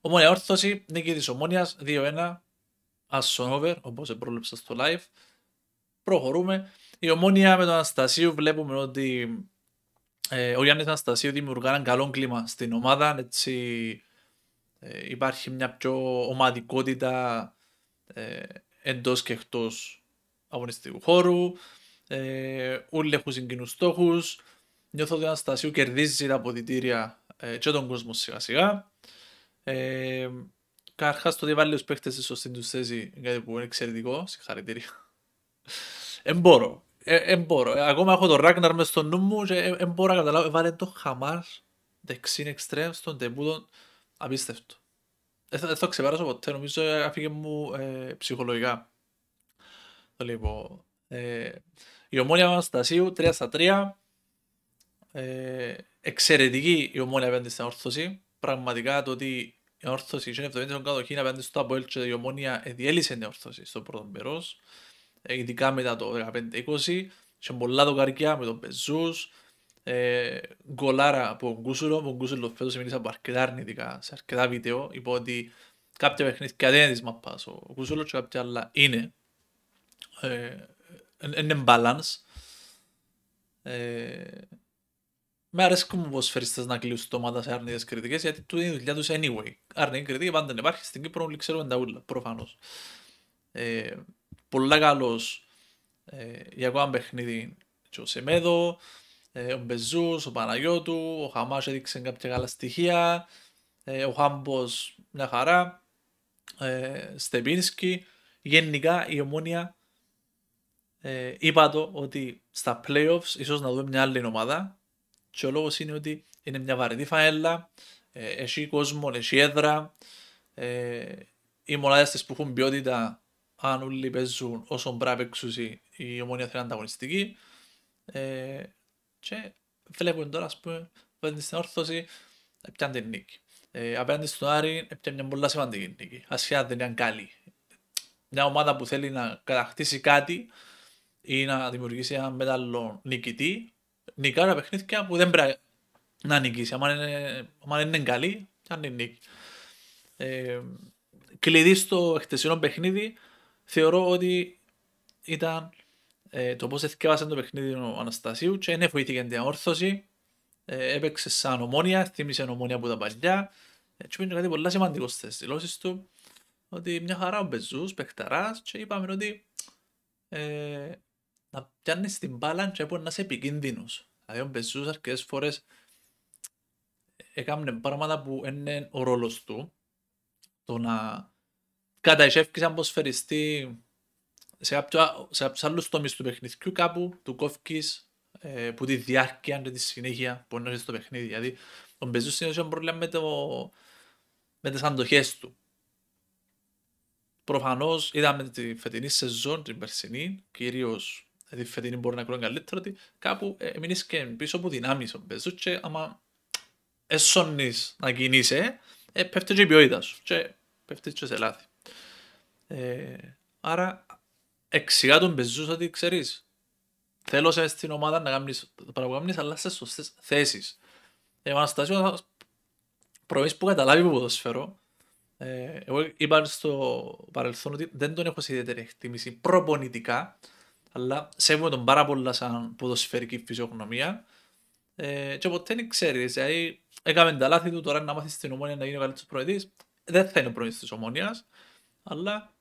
Ομόνια Όρθωση, νίκη της Ομόνιας, 2-1, Asson Over, όπως επρόλεψα στο live. Προχωρούμε. Η Ομόνια με τον Αναστασίου βλέπουμε ότι ε, ο Γιάννης Αναστασίου δημιουργά ένα καλό κλίμα στην ομάδα. Έτσι, ε, υπάρχει μια πιο ομαδικότητα ε, εντός και εκτός αγωνιστικού χώρου. Ε, όλοι έχουν συγκινούς στόχους. Νιώθω ότι ο Αναστασίου κερδίζει τα αποδητήρια ε, και τον κόσμο σιγά σιγά. Ε, το ότι βάλει του παίχτε στη σωστή του θέση κάτι που είναι εξαιρετικό. Συγχαρητήρια. Ε, εμπόρο. Ε, εμπόρο. Ε, ακόμα έχω τον Ράγναρ μες στο νου μου και εμπόρο να καταλάβω. Βάλε το Χαμάρ δεξίν εξτρέμ στον τεμπούτο Απίστευτο. Δεν το ξεπεράσω ποτέ. Νομίζω αφήγε μου ε, ψυχολογικά. Το λοιπόν. Ε, η ομόνια Αναστασίου 3 στα 3. Ε, εξαιρετική η ομόνια απέναντι στην όρθωση. Πραγματικά το ότι η Όρθωση είχε 70 κατοχή απέναντι στο Αποέλ και η Ομόνια διέλυσε την Όρθωση στο πρώτο μπερός, ε, ειδικά μετά το 15-20, είχε πολλά δοκαρκιά με τον Πεζούς, ε, γκολάρα από τον Κούσουλο, τον Κούσουλο φέτος μίλησα από αρκετά αρνητικά, σε αρκετά βίντεο, είπα ότι κάποια παιχνίδια δεν είναι της μαπάς ο Κούσουλο και κάποια άλλα είναι, ε, είναι μπάλανς. Ε, με που μου ποσφαιριστές να το στόματα σε αρνητικές κριτικές γιατί του είναι η δουλειά τους anyway. Αρνητική κριτική πάντα υπάρχει στην Κύπρο όλοι ξέρουμε τα ούλα, προφανώς. Ε, πολλά καλός ε, για ακόμα παιχνίδι και ο Σεμέδο, ε, ο Μπεζούς, ο Παναγιώτου, ο Χαμάς έδειξε κάποια καλά στοιχεία, ε, ο Χάμπος μια χαρά, ε, Στεπίνσκι. Γενικά η Ομόνια ε, είπα το ότι στα playoffs ίσως να δούμε μια άλλη ομάδα και ο λόγος είναι ότι είναι μια βαρετή φαέλα, ε, έχει κόσμο, έχει έδρα. Ε, οι μονάδες της που έχουν ποιότητα, αν όλοι παίζουν όσο πρέπει εξουσί, η ομονία θέλει ανταγωνιστική. Ε, και βλέπουμε τώρα, ας πούμε, πέντε στην όρθωση, πιάνε την νίκη. απέναντι στον Άρη, πιάνει μια πολύ σημαντική νίκη, ασχέτα δεν είναι καλή. Μια ομάδα που θέλει να κατακτήσει κάτι ή να δημιουργήσει ένα μεταλλό νικητή, νικά τα παιχνίδια που δεν πρέπει να νικήσει. Αν είναι, είναι καλή, αν είναι νίκη. Ε, κλειδί στο χτεσινό παιχνίδι θεωρώ ότι ήταν ε, το πώς εθιάβασε το παιχνίδι του Αναστασίου και είναι βοηθήκε την όρθωση. Ε, έπαιξε σαν ομόνια, θύμισε ομόνια από τα παλιά. Έτσι ε, είναι κάτι πολύ σημαντικός στις δηλώσεις του. Ότι μια χαρά ο Μπεζούς, παιχταράς και είπαμε ότι ε, να πιάνεις την μπάλα και να είσαι επικίνδυνος. Δηλαδή ο Μπεζούς αρκετές φορές έκανε πράγματα που είναι ο ρόλος του. Το να καταγεύξει σαν ποσφαιριστή σε, κάποιο, σε κάποιους άλλους τομείς του παιχνιδιού κάπου του κόφκης ε, που τη διάρκεια και τη συνέχεια που ενώσει στο παιχνίδι. Δηλαδή ο Μπεζούς συνέχεια πρόβλημα με, με τις αντοχές του. Προφανώς είδαμε τη φετινή σεζόν, την περσινή, κυρίως δηλαδή φετινή μπορεί να κρίνει καλύτερα, ότι κάπου ε, μείνεις και πίσω από δυνάμεις ο Μπέζος και άμα εσώνεις να κινείσαι, ε, πέφτει και η ποιότητα σου και πέφτεις και σε λάθη. Ε, άρα εξηγά τον Μπέζος ότι ξέρεις, θέλω σε στην ομάδα να κάνεις το παραποκάμνεις, αλλά σε σωστές θέσεις. Ε, ο Αναστασίου, προβείς που καταλάβει που ποδοσφαίρο, ε, εγώ είπα στο παρελθόν ότι δεν τον έχω σε ιδιαίτερη εκτίμηση προπονητικά, αλλά σέβομαι τον πάρα πολλά σαν ποδοσφαιρική φυσιογνωμία ε, και ποτέ δεν ξέρεις, δηλαδή έκαμε τα λάθη του, τώρα να μάθεις στην ομόνια να γίνει ο καλύτερος προεδής, δεν θα είναι ο προεδρής της ομόνιας, αλλά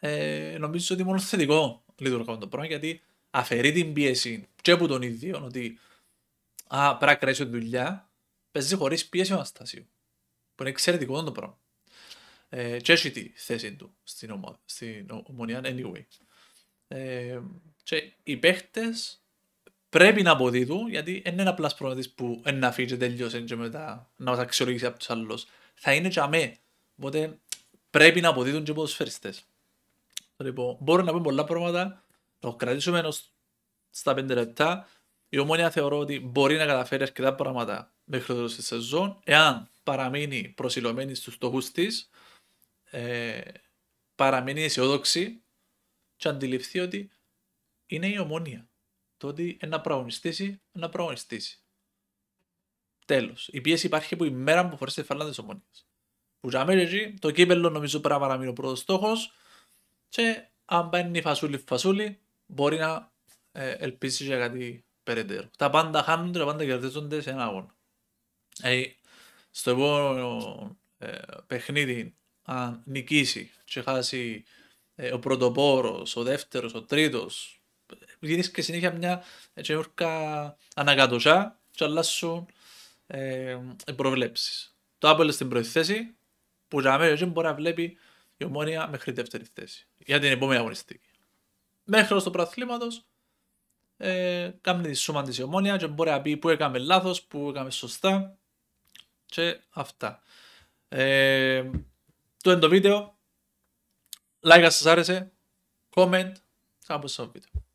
ε, νομίζω ότι μόνο θετικό λειτουργεί το πράγμα γιατί αφαιρεί την πίεση και από τον ίδιο ότι α, πρέπει να κρατήσω τη δουλειά, παίζει χωρίς πίεση ο Αναστασίου. Που είναι εξαιρετικό το πράγμα. Ε, και έχει τη θέση του στην, ομο, στην ομονία, anyway. Ε, οι παίχτες πρέπει να αποδίδουν γιατί δεν είναι απλά προγραμματής που να φύγει και τελειώσει και μετά να μας αξιολογήσει από τους άλλους. Θα είναι και αμέ. Οπότε πρέπει να αποδίδουν και οι Λοιπόν, μπορώ να πω πολλά πράγματα, το κρατήσουμε ενός στα 5 λεπτά. Η ομόνια θεωρώ ότι μπορεί να καταφέρει αρκετά πράγματα μέχρι το τέλος της σεζόν, εάν παραμείνει προσιλωμένη στους στόχους της, ε, παραμείνει αισιόδοξη και αντιληφθεί ότι είναι η ομόνια. Το ότι ένα πραγωνιστήσει, ένα πραγωνιστήσει. Τέλος. Η πίεση υπάρχει από η μέρα που φορέσει τη φάλα τη ομόνιας. Που για μένα το κύπελο νομίζω πρέπει να παραμείνει ο πρώτος στόχος. Και αν μπαίνει φασούλη φασούλη, μπορεί να ε, ελπίσει για κάτι περαιτέρω. Τα πάντα χάνονται, τα πάντα κερδίζονται σε ένα αγώνα. Ε, στο επόμενο ε, παιχνίδι, αν νικήσει και χάσει ε, ο πρώτοπόρο, ο δεύτερος, ο τρίτος. Γίνεις και συνέχεια μια καινούργια αναγκατοσά, και αλλάσσουν ε, οι προβλέψεις. Το άπολε στην πρώτη θέση που για μένα μπορεί να βλέπει η ομόνια μέχρι τη δεύτερη θέση για την επόμενη αγωνιστική. Μέχρι το πρωταθλήματος, ε, τη σούμα της η ομόνια και μπορεί να πει που έκαμε λάθος, που έκαμε σωστά και αυτά. Ε, το είναι το βίντεο. like us, comment, come us some video.